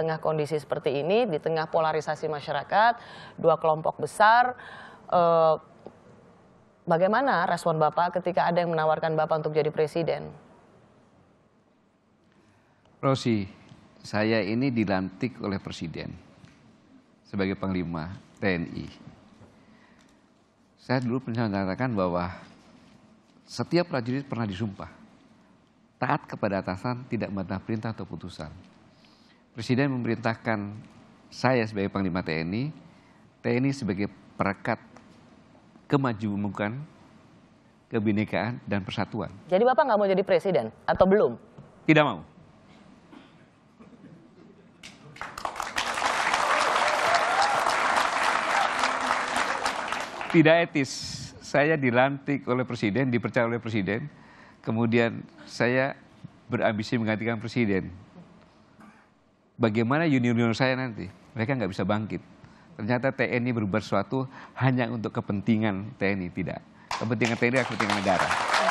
tengah kondisi seperti ini, di tengah polarisasi masyarakat, dua kelompok besar, eh, bagaimana respon Bapak ketika ada yang menawarkan Bapak untuk jadi presiden? Rosi, saya ini dilantik oleh presiden sebagai panglima TNI. Saya dulu pernah mengatakan bahwa setiap prajurit pernah disumpah taat kepada atasan, tidak membantah perintah atau putusan. Presiden memerintahkan saya sebagai Panglima TNI, TNI sebagai perekat kemajemukan, kebinekaan, dan persatuan. Jadi Bapak nggak mau jadi presiden atau belum? Tidak mau. Tidak etis. Saya dilantik oleh presiden, dipercaya oleh presiden. Kemudian saya berambisi menggantikan presiden bagaimana junior-junior saya nanti? Mereka nggak bisa bangkit. Ternyata TNI berbuat sesuatu hanya untuk kepentingan TNI, tidak. Kepentingan TNI adalah kepentingan negara.